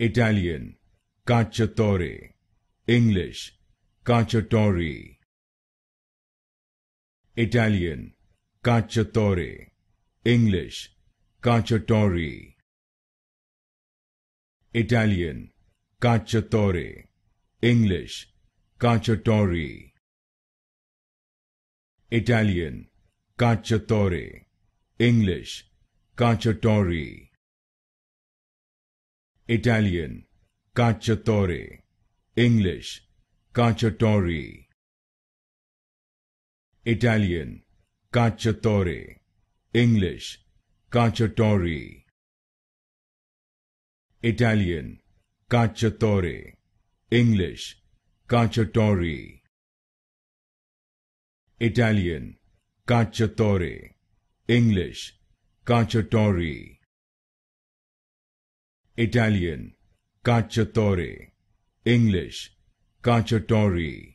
Italian, Cacciatore. English, Cacciatori. Italian, Cacciatore. English, Cacciatori. Italian, Cacciatore. English, Cacciatori. Italian, Cacciatore. English, Cacciatori. Italian, cacciatore. English, cacciatori. Italian, cacciatore. English, cacciatori. Italian, cacciatore. English, cacciatori. Italian, cacciatore. English, cacciatori. Italian, Cacciatore, English, cacciatore.